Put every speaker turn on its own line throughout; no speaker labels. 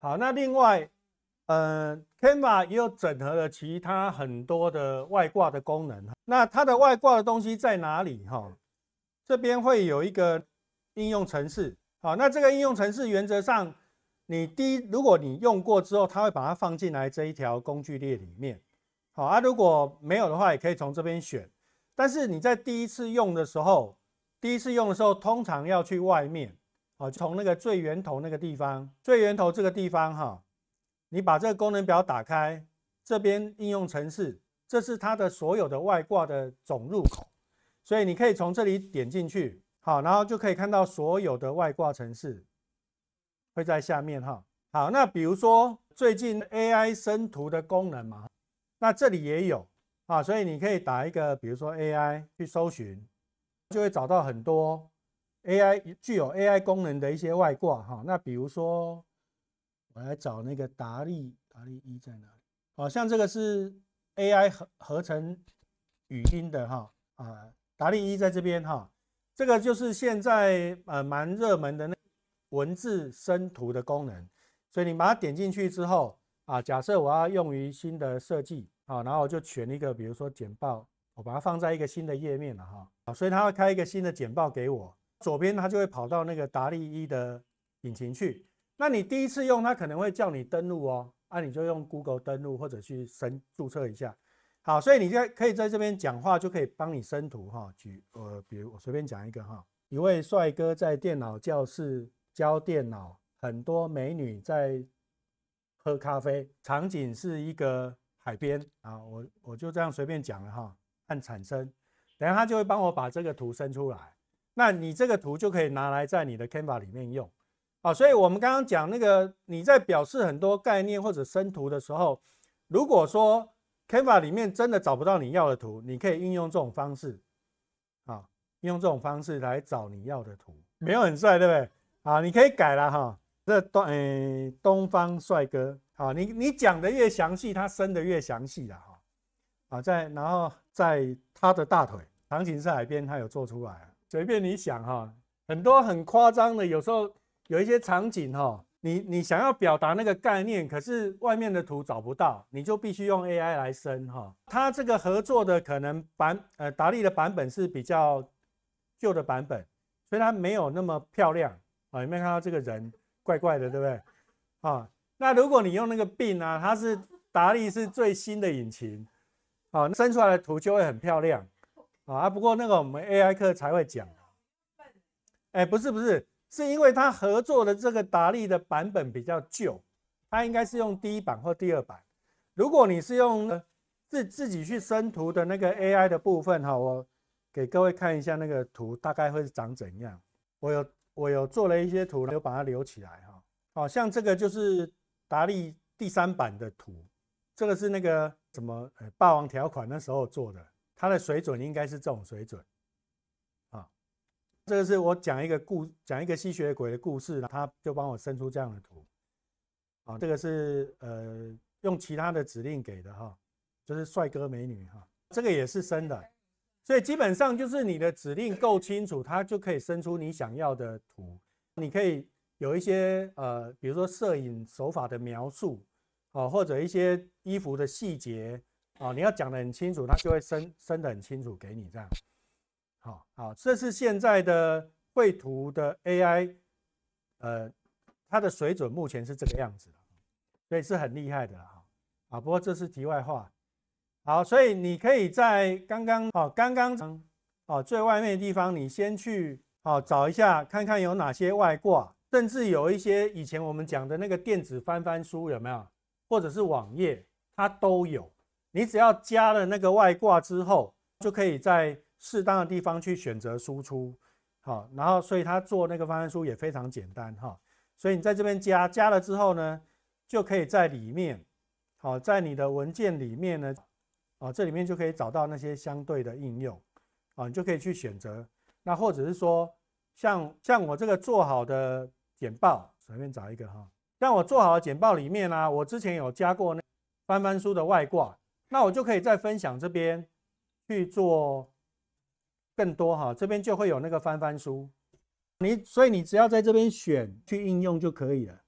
好，那另外，嗯，Canva 也有整合了其他很多的外挂的功能。那它的外挂的东西在哪里哈？这边会有一个应用程式。好，那这个应用程式原则上，你第如果你用过之后，它会把它放进来这一条工具列里面。好啊，如果没有的话，也可以从这边选。但是你在第一次用的时候，第一次用的时候，通常要去外面。好，从那个最源头那个地方，最源头这个地方哈，你把这个功能表打开，这边应用程式，这是它的所有的外挂的总入口，所以你可以从这里点进去，好，然后就可以看到所有的外挂程式会在下面哈。好，那比如说最近 AI 生图的功能嘛，那这里也有啊，所以你可以打一个，比如说 AI 去搜寻，就会找到很多。AI 具有 AI 功能的一些外挂哈，那比如说我来找那个达利，达利一在哪里？好像这个是 AI 合合成语音的哈啊，达利一在这边哈，这个就是现在呃蛮热门的那文字生图的功能，所以你把它点进去之后啊，假设我要用于新的设计啊，然后我就选一个，比如说简报，我把它放在一个新的页面了哈，啊，所以它会开一个新的简报给我。左边它就会跑到那个达利一的引擎去。那你第一次用，它可能会叫你登录哦，啊，你就用 Google 登录或者去申注册一下。好，所以你在可以在这边讲话，就可以帮你生图哈。举呃，比如我随便讲一个哈，一位帅哥在电脑教室教电脑，很多美女在喝咖啡，场景是一个海边啊。我我就这样随便讲了哈，按产生，等下他就会帮我把这个图生出来。那你这个图就可以拿来在你的 Canva 里面用，好，所以我们刚刚讲那个你在表示很多概念或者生图的时候，如果说 Canva 里面真的找不到你要的图，你可以运用这种方式，啊，运用这种方式来找你要的图，没有很帅，对不对？啊，你可以改了哈，这东诶东方帅哥，好，你你讲的越详细，他生的越详细了哈，啊，在然后在他的大腿，场景是海边，他有做出来。随便你想哈，很多很夸张的，有时候有一些场景哈，你你想要表达那个概念，可是外面的图找不到，你就必须用 AI 来生哈。他这个合作的可能版，呃达利的版本是比较旧的版本，所以它没有那么漂亮啊。有没有看到这个人怪怪的，对不对？啊，那如果你用那个病啊，它是达利是最新的引擎，啊，生出来的图就会很漂亮。啊，不过那个我们 AI 课才会讲，哎，不是不是，是因为他合作的这个达利的版本比较旧，他应该是用第一版或第二版。如果你是用自自己去生图的那个 AI 的部分哈，我给各位看一下那个图大概会长怎样。我有我有做了一些图，有把它留起来哈。哦，像这个就是达利第三版的图，这个是那个什么呃霸王条款那时候做的。它的水准应该是这种水准，啊，这个是我讲一个故讲一个吸血鬼的故事，他就帮我生出这样的图，啊，这个是呃用其他的指令给的哈，就是帅哥美女哈，这个也是生的，所以基本上就是你的指令够清楚，它就可以生出你想要的图，你可以有一些呃比如说摄影手法的描述，啊或者一些衣服的细节。哦，你要讲的很清楚，他就会生生的很清楚给你这样。好，好，这是现在的绘图的 AI，呃，它的水准目前是这个样子了，所以是很厉害的哈。啊，不过这是题外话。好，所以你可以在刚刚，好，刚刚，哦最外面的地方，你先去，哦找一下，看看有哪些外挂，甚至有一些以前我们讲的那个电子翻翻书有没有，或者是网页，它都有。你只要加了那个外挂之后，就可以在适当的地方去选择输出，好，然后所以它做那个翻翻书也非常简单哈，所以你在这边加加了之后呢，就可以在里面，好，在你的文件里面呢，啊，这里面就可以找到那些相对的应用，啊，你就可以去选择，那或者是说像像我这个做好的简报，随便找一个哈，像我做好的简报里面呢，我之前有加过那翻翻书的外挂。那我就可以在分享这边去做更多哈，这边就会有那个翻翻书，你所以你只要在这边选去应用就可以了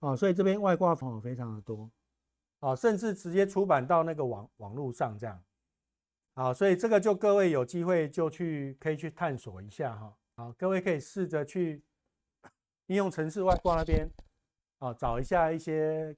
啊，所以这边外挂朋友非常的多啊，甚至直接出版到那个网网络上这样啊，所以这个就各位有机会就去可以去探索一下哈，啊各位可以试着去应用城市外挂那边啊找一下一些。